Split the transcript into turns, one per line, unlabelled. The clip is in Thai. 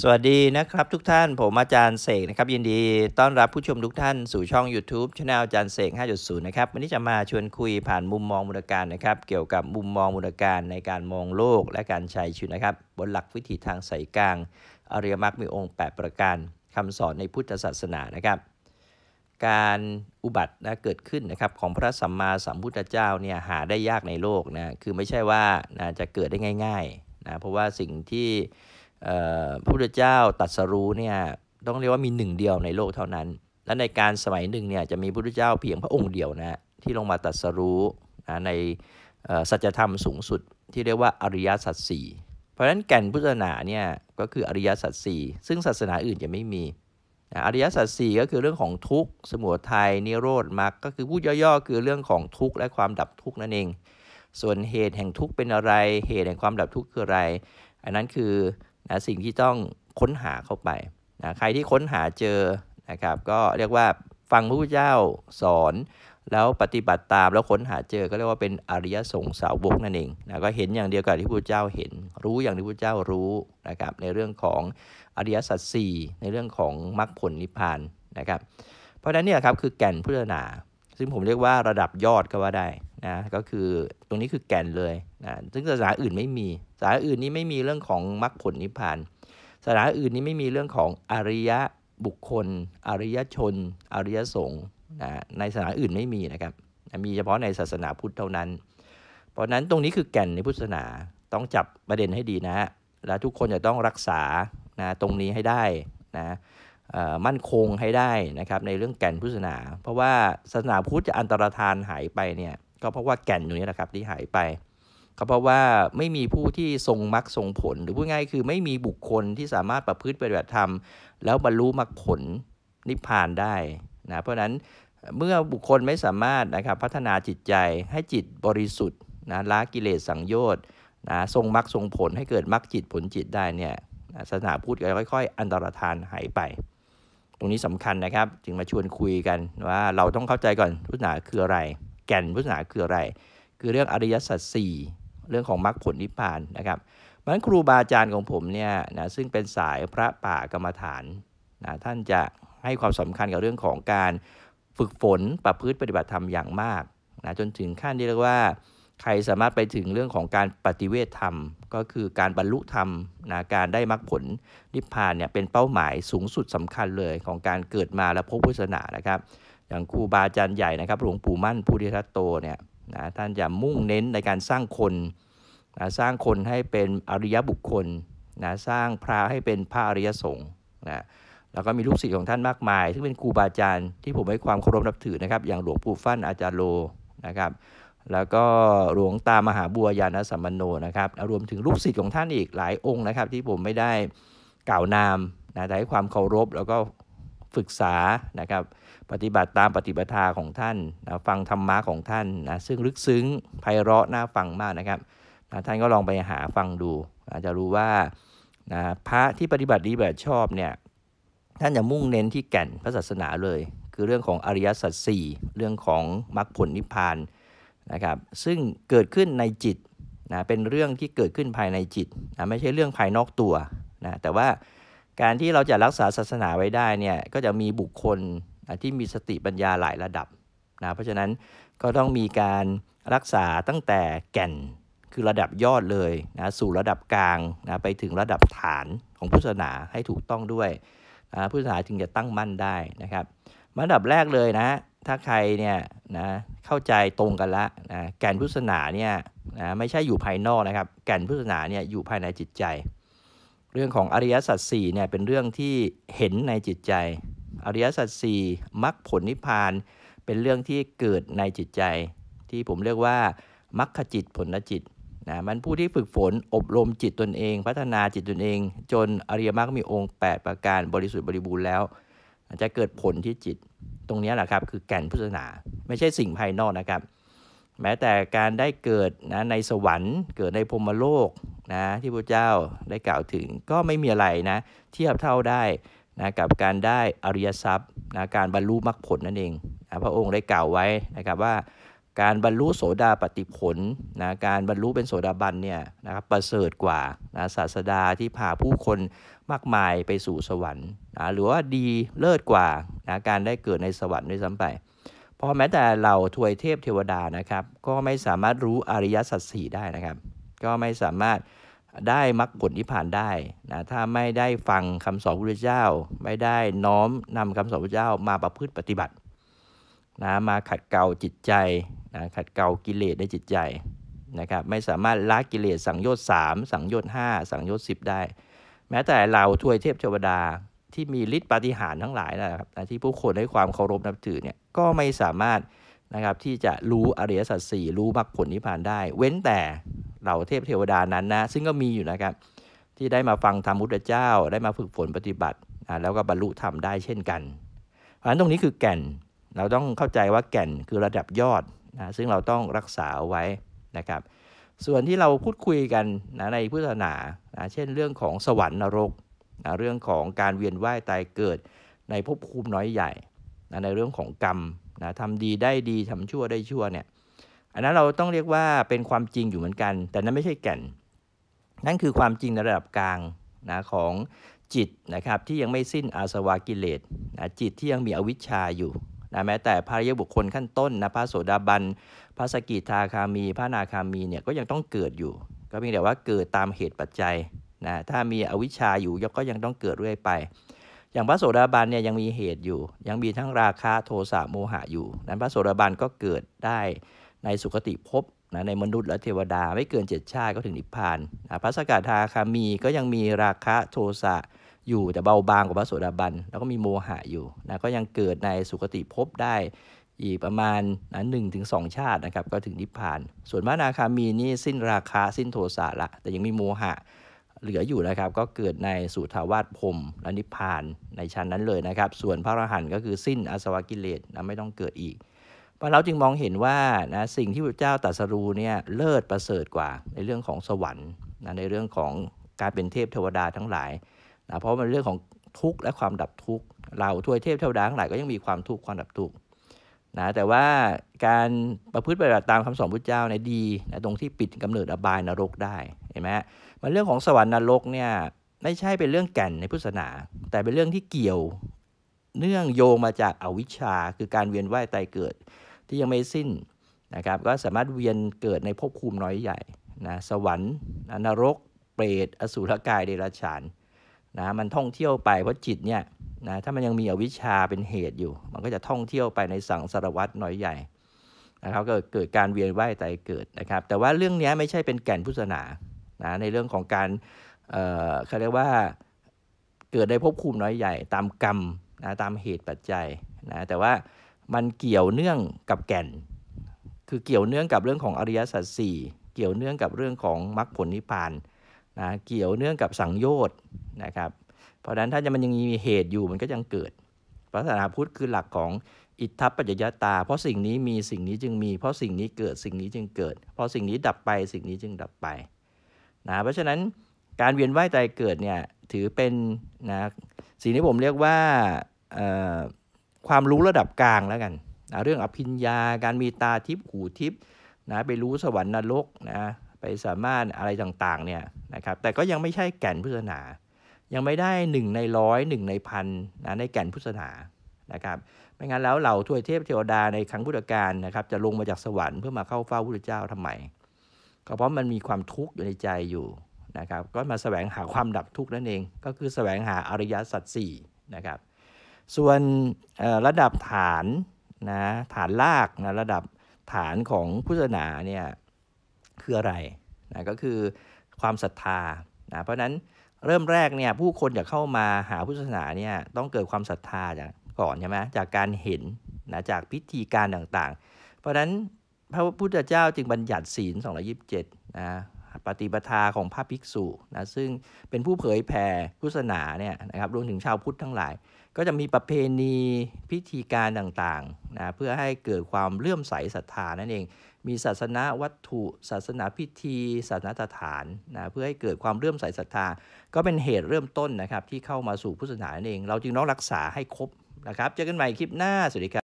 สวัสดีนะครับทุกท่าน ผมอาจารย์เสกนะครับ ยินดี ต้อนรับผู้ชมทุกท่าน สู่ช่อง YouTube ช anel อาจารย์เสก5.0 นะครับ วันนี้จะมาชวนคุยผ่านมุมมองมูลการนะครับ เกี่ยวกับมุมมองมูลการในการมองโลกและการใช้ชีวิตนะครับ บนหลักวิธีทางสายกลาง อริยมรรคมีองค์ 8 ประการคำสอนในพุทธศาสนานะครับ การอุบัติะเกิดขึ้นนะครับ ของพระสัมมาสัมพุทธเจ้าเนี่ยหาได้ยากในโลกนะคือไม่ใช่ว่านจะเกิดได้ง่ายๆนะเพราะว่าสิ่งที่พระพุทธเจ้าตัดสรู้เนี่ยต้องเรียกว่ามีหนึ่งเดียวในโลกเท่านั้น และในการสมัยหนึ่งเนี่ยจะมีพระพุทธเจ้าเพียงพระองค์เดียวนะที่ลงมาตัดสรู้ในสัจธรรมสูงสุด ที่เรียกว่าอริยสัจสี่เพราะฉะนั้นแก่นพุทธศาสนาเนี่ยก็คืออริยสัจสี่ซึ่งศาสนาอื่นจะไม่มี อริยสัจสี่ก็คือเรื่องของทุกข์สมุทัยนิโรธมรรคก็คือพูดย่อๆคือเรื่องของทุกข์และความดับทุกข์นั่นเอง ส่วนเหตุแห่งทุกข์เป็นอะไร เหตุแห่งความดับทุกข์คืออะไร อันนั้นคือนะสิ่งที่ต้องค้นหาเข้าไปนะใครที่ค้นหาเจอนะครับก็เรียกว่าฟังพระพุทธเจ้าสอน แล้วปฏิบัติตามแล้วค้นหาเจอก็เรียกว่าเป็นอริยสงสาวกนั่นเองนะก็เห็นอย่างเดียวกับที่พระพุทธเจ้าเห็น รู้อย่างที่พระพุทธเจ้ารู้นะครับในเรื่องของอริยสัจสี่ในเรื่องของมรรคผลนิพพานนะครับเพราะฉะนั้นเนี่ยครับคือแก่นพุทธนา ซึ่งผมเรียกว่าระดับยอดก็ว่าได้นะก็คือตรงนี้คือแก่นเลยนะซึ่งศาสนาอื่นไม่มี ศาสนาอื่นนี้ไม่มีเรื่องของมรรคผลนิพพาน ศาสนาอื่นนี้ไม่มีเรื่องของอริยะบุคคล อริยชน อริยสงฆ์นะในศาสนาอื่นไม่มีนะครับ มีเฉพาะในศาสนาพุทธเท่านั้น เพราะนั้นตรงนี้คือแก่นในพุทธศาสนา ต้องจับประเด็นให้ดีนะฮะและทุกคนจะต้องรักษานะตรงนี้ให้ได้นะมั่นคงให้ได้นะครับในเรื่องแก่นพุทธศาสนา เพราะว่าศาสนาพุทธจะอันตรธานหายไปเนี่ยก็เพราะว่าแก่นอยู่นี่แหละครับที่หายไปก็เพราะว่าไม่มีผู้ที่ทรงมรรคทรงผล หรือพูดง่ายคือไม่มีบุคคลที่สามารถประพฤติปฏิบัติธรรม แล้วบรรลุมรรคผลนิพพานได้นะ เพราะนั้นเมื่อบุคคลไม่สามารถนะครับพัฒนาจิตใจให้จิตบริสุทธิ์นะละกิเลสสังโยชน์นะทรงมรรคทรงผลให้เกิดมรรคจิตผลจิตได้เนี่ยศาสนาพูดกค่อยๆ อันตรธานหายไป ตรงนี้สำคัญนะครับ จึงมาชวนคุยกันว่าเราต้องเข้าใจก่อนพุทธศาสนาคืออะไรแก่นพุทธศาสนาคืออะไรคือเรื่องอริยสัจสี่เรื่องของมรรคผลนิพพานนะครับเพราะนั้นครูบาอาจารย์ของผมเนี่ยนะซึ่งเป็นสายพระป่ากรรมฐานนะท่านจะให้ความสำคัญกับเรื่องของการฝึกฝนประพฤติปฏิบัติธรรมอย่างมากนะจนถึงขั้นที่เรียกว่าใครสามารถไปถึงเรื่องของการปฏิเวทธรรม ก็คือการบรรลุธรรมนะการได้มรรคผลนิพพานเนี่ยเป็นเป้าหมายสูงสุดสำคัญเลยของการเกิดมาและพบพุทธศาสนานะครับอย่างครูบาอาจารย์ใหญ่นะครับหลวงปู่มั่นผู้ทิทัตโตเนี่ยนะท่านจะมุ่งเน้นในการสร้างคนนะสร้างคนให้เป็นอริยบุคคลนะสร้างพระให้เป็นพระอริยสงฆ์นะแล้วก็มีลูกศิษย์ของท่านมากมายซึ่งเป็นครูบาอาจารย์ที่ผมให้ความเคารพนับถือนะครับ อย่างหลวงปู่ฟั่นอาจารย์โลนะครับ แล้วก็หลวงตามหาบัวยานสัมมโนนะครับรวมถึงลูกศิษย์ของท่านอีกหลายองค์นะครับ ที่ผมไม่ได้กล่าวนามนะแต่ให้ความเคารพแล้วก็ฝึกษานะครับปฏิบัติตามปฏิบัติาของท่านนะฟังธรรมะของท่านนะซึ่งลึกซึ้งไพเราะน่าฟังมากนะครับนะท่านก็ลองไปหาฟังดู อาจจะรู้ว่านะพระที่ปฏิบัติดีแบบชอบเนี่ย ท่านจะมุ่งเน้นที่แก่นพระศาสนาเลย คือเรื่องของอริยสัจสี่เรื่องของมรรคผลนิพพานนะครับ ซึ่งเกิดขึ้นในจิตนะเป็นเรื่องที่เกิดขึ้นภายในจิตนะไม่ใช่เรื่องภายนอกตัวนะแต่ว่าการที่เราจะรักษาศาสนาไว้ได้เนี่ย ก็จะมีบุคคลนะที่มีสติปัญญาหลายระดับนะ เพราะฉะนั้นก็ต้องมีการรักษาตั้งแต่แก่นคือระดับยอดเลยนะสู่ระดับกลางนะไปถึงระดับฐานของพุทธศาสนาให้ถูกต้องด้วยนะพุทธศาสนาจึงจะตั้งมั่นได้นะครับระดับแรกเลยนะถ้าใครเนี่ยนะเข้าใจตรงกันละนะแก่นพุทธศาสนาเนี่ยนะไม่ใช่อยู่ภายนอกนะครับ แก่นพุทธศาสนาเนี่ยอยู่ภายในจิตใจ เรื่องของอริยสัจสี่เนี่ยเป็นเรื่องที่เห็นในจิตใจอริยสัจสี่มรรคผลนิพพานเป็นเรื่องที่เกิดในจิตใจ ที่ผมเรียกว่ามรรคจิตผลจิตนะมันผู้ที่ฝึกฝนอบรมจิตตนเอง พัฒนาจิตตนเอง จนอริยมรรคมีองค์ 8 ประการบริสุทธิ์บริบูรณ์แล้ว จะเกิดผลที่จิตตรงนี้แหละครับ คือแก่นพุทธศาสนาไม่ใช่สิ่งภายนอกนะครับ แม้แต่การได้เกิดนะในสวรรค์ เกิดในพรมโลกนะที่พระเจ้าได้กล่าวถึงก็ไม่มีอะไรนะเทียบเท่าได้นะกับการได้อริยทรัพย์นะการบรรลุมรรคผล นั่นเองนะพระองค์ได้กล่าวไว้นะครับว่า การบรรลุโสดาปฏิผลนะการบรรลุเป็นโสดาบันเนี่ยนะครับประเสริฐกว่านะศาสดาที่พาผู้คนมากมายไปสู่สวรรค์นะหรือว่าดีเลิศกว่านะการได้เกิดในสวรรค์ด้วยซ้ำไป เพราะแม้แต่เราทวยเทพเทวดานะครับ ก็ไม่สามารถรู้อริยสัจสี่ได้นะครับ ก็ไม่สามารถได้มรรคผลนิพพานได้นะถ้าไม่ได้ฟังคำสอนพระเจ้า ไม่ได้น้อม นำคำสอนพระเจ้า มาประพฤติปฏิบัตินะมาขัดเกลาจิตใจนะขัดเกลากิเลสในจิตใจนะครับไม่สามารถละกิเลสสังโยชน์สามสังโยชน์ห้าสังโยชน์สิบได้ แม้แต่เราทวยเทพเทวดาที่มีฤทธิ์ปฏิหารทั้งหลายนะครับนะที่ผู้คนให้ความเคารพนับถือเนี่ยก็ไม่สามารถนะครับที่จะรู้อริยสัจสี่รู้มรรคผลนิพพานได้ เว้นแต่เหล่าเทพเทวดานั้นนะซึ่งก็มีอยู่นะครับที่ได้มาฟังธรรมพุทธเจ้าได้มาฝึกฝนปฏิบัติแล้วก็บรรลุธรรมได้เช่นกัน เพราะฉะนั้นตรงนี้คือแก่นเราต้องเข้าใจว่าแก่นคือระดับยอดนะซึ่งเราต้องรักษาไว้นะครับส่วนที่เราพูดคุยกันนะในพุทธศาสนานะเช่น เรื่องของสวรรค์นรกนะเรื่องของการเวียนว่ายตายเกิด ในภพภูมิน้อยใหญ่นะในเรื่องของกรรมนะทำดีได้ดีทำชั่วได้ชั่วเนี่ยอันนั้นเราต้องเรียกว่าเป็นความจริงอยู่เหมือนกัน แต่นั้นไม่ใช่แก่น นั่นคือความจริงในระดับกลางนะของจิตนะครับที่ยังไม่สิ้นอาสวะกิเลสนะจิตที่ยังมีอวิชชาอยู่นะแม้แต่พระยบุคคลขั้นต้นนะพระโสดาบันพระสกิทาคามี พระนาคามีเนี่ยก็ยังต้องเกิดอยู่ ก็เพียงแต่ว่าเกิดตามเหตุปัจจัยนะถ้ามีอวิชชาอยู่ก็ยังต้องเกิดเรื่อยไป อย่างพระโสดาบันเนี่ยยังมีเหตุอยู่ ยังมีทั้งราคะโทสะโมหะอยู่นั้นพระโสดาบันก็เกิดได้ในสุคติภพนะในมนุษย์และเทวดาไม่เกินเจ็ดชาติก็ถึงนิพพานนะพระสกทาคามีก็ยังมีราคะโทสะ อยู่แต่เบาบางกว่าพระโสดาบันแล้วก็มีโมหะอยู่นะก็ยังเกิดในสุคติภพได้อีกประมาณนะหนึ่งถึงสองชาตินะครับก็ถึงนิพพาน ส่วนพระนาคามี นี่ สิ้นราคาสิ้นโทสะละแต่ยังมีโมหะเหลืออยู่นะครับก็เกิดในสุทาวาสพรมและนิพพานในชั้นนั้นเลยนะครับส่วนพระอรหันต์ก็คือสิ้นอสวกิเลสนะไม่ต้องเกิดอีกว่ะเราจึงมองเห็นว่านะสิ่งที่พระเจ้าตรัสรู้เนี่ยเลิศประเสริฐกว่าในเรื่องของสวรรค์นะในเรื่องของการเป็นเทพเทวดาทั้งหลายนะเพราะมันเรื่องของทุกข์และความดับทุกข์เราทวยเทพเทวดาทั้งหลายก็ยังมีความทุกข์ความดับทุกข์นะแต่ว่าการประพฤติปฏิบัติตามคำสอนพระเจ้าในดีนะตรงที่ปิดกำเนิดอบายนรกได้เห็นไหมมันเรื่องของสวรรค์นรกเนี่ยไม่ใช่เป็นเรื่องแก่นในพุทธศาสนา แต่เป็นเรื่องที่เกี่ยวเนื่องโยงมาจากอาวิชชา คือการเวียนว่ายตายเกิดที่ยังไม่สิ้นนะครับก็สามารถเวียนเกิดในภพภูมิน้อยใหญ่นะสวรรค์นรก เปรตอสุรกายเดรัจฉานนะมันท่องเที่ยวไปเพราะจิตเนี่ยนะถ้ามันยังมีอวิชชาเป็นเหตุอยู่ มันก็จะท่องเที่ยวไปในสังสารวัตรน้อยใหญ่นะครับก็เกิดการเวียนว่ายตายเกิดนะครับ แต่ว่าเรื่องนี้ไม่ใช่เป็นแก่นพุทธศาสนานะในเรื่องของการเอ่อเขาเรียกว่าเกิดในภพภูมิน้อยใหญ่ ตามกรรมนะตามเหตุปัจจัยนะแต่ว่ามันเกี่ยวเนื่องกับแก่น คือเกี่ยวเนื่องกับเรื่องของอริยสัจสี่เกี่ยวเนื่องกับเรื่องของมรรคผลนิพพานนะ เกี่ยวเนื่องกับสังโยชน์นะครับ เพราะฉะนั้นถ้ามันยังมีเหตุอยู่มันก็ยังเกิดพระศาสนาพุทธคือหลักของอิทธปัจจยตา เพราะสิ่งนี้มีสิ่งนี้จึงมี เพราะสิ่งนี้เกิดสิ่งนี้จึงเกิด เพราะสิ่งนี้ดับไปสิ่งนี้จึงดับไปนะ เพราะฉะนั้นการเวียนว่ายตายเกิดเนี่ยถือเป็นนะสิ่งที่ผมเรียกว่าความรู้ระดับกลางแล้วกันนะเรื่องอภิญญาการมีตาทิพย์หูทิพย์นะไปรู้สวรรค์นรกนะไปสามารถอะไรต่าง ๆ เนี่ยนะครับ แต่ก็ยังไม่ใช่แก่นพุทธานายังไม่ได้หนึ่งในร้อยหนึ่งในพันนะในแก่นพุทธานานะครับ ไม่งั้นแล้วเหล่าทวยเทพเทวดาในครั้งพุทธกาลนะครับ จะลงมาจากสวรรค์เพื่อมาเข้าเฝ้าพระุทธเจ้าทำไม ก็เพราะมันมีความทุกข์อยู่ในใจอยู่นะครับ ก็มาแสวงหาความดับทุกข์นั่นเอง ก็คือแสวงหาอริยสัจสี่นะครับส่วนระดับฐานนะฐานลากนะระดับฐานของพุทธศาสนาเนี่ยคืออะไรนะก็คือความศรัทธานะเพราะนั้นเริ่มแรกเนี่ยผู้คนจะเข้ามาหาพุทธศาสนาเนี่ยต้องเกิดความศรัทธาจากก่อนใช่ไหมจากการเห็นนะจากพิธีการต่างๆ เพราะฉะนั้นพระพุทธเจ้าจึงบัญญัติศีล227นะปฏิปทาของพระภิกษุนะซึ่งเป็นผู้เผยแผ่พุทธศาสนาเนี่ยนะครับรวมถึงชาวพุทธทั้งหลายก็จะมีประเพณีพิธีการต่างๆนะเพื่อให้เกิดความเลื่อมใสศรัทธานั่นเองมีศาสนาวัตถุ ศาสนาพิธีศาสนาสถานนะเพื่อให้เกิดความเลื่อมใสศรัทธาก็เป็นเหตุเริ่มต้นนะครับ ที่เข้ามาสู่พุทธศาสนานั่นเองเราจึงต้องรักษาให้ครบนะครับเจอกันใหม่คลิปหน้า สวัสดีครับ